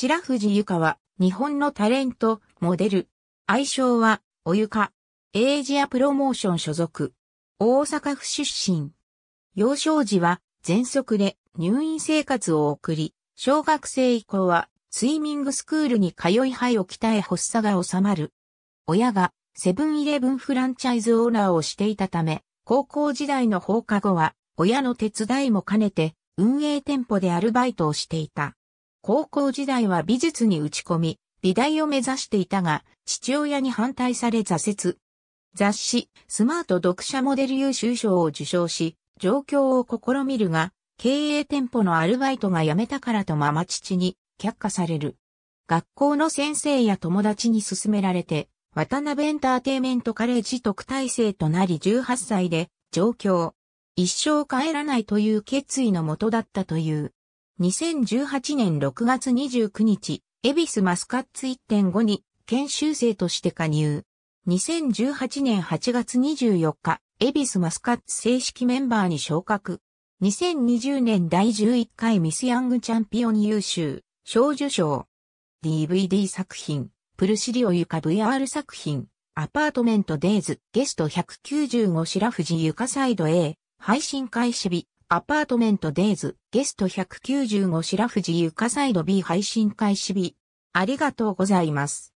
白藤ゆかは、日本のタレント、モデル。愛称は、おゆか。エイジアプロモーション所属。大阪府出身。幼少時は、喘息で入院生活を送り、小学生以降は、スイミングスクールに通い肺を鍛え発作が収まる。親が、セブンイレブンフランチャイズオーナーをしていたため、高校時代の放課後は、親の手伝いも兼ねて、運営店舗でアルバイトをしていた。高校時代は美術に打ち込み、美大を目指していたが、父親に反対され挫折。雑誌、スマート読者モデル優秀賞を受賞し、状況を試みるが、経営店舗のアルバイトが辞めたからとママ父に却下される。学校の先生や友達に勧められて、渡辺エンターテイメントカレッジ特待生となり18歳で上京。一生帰らないという決意のもとだったという。2018年6月29日、エビスマスカッツ1.5に研修生として加入。2018年8月24日、エビスマスカッツ正式メンバーに昇格。2020年第11回ミスヤングチャンピオン優秀、少受賞。DVD 作品、プルシリオユカ VR 作品、アパートメントデイズ、ゲスト195白藤ユカサイド A、配信開始日、アパートメントデイズ、ゲスト195白藤ゆかサイド B 配信開始日。ありがとうございます。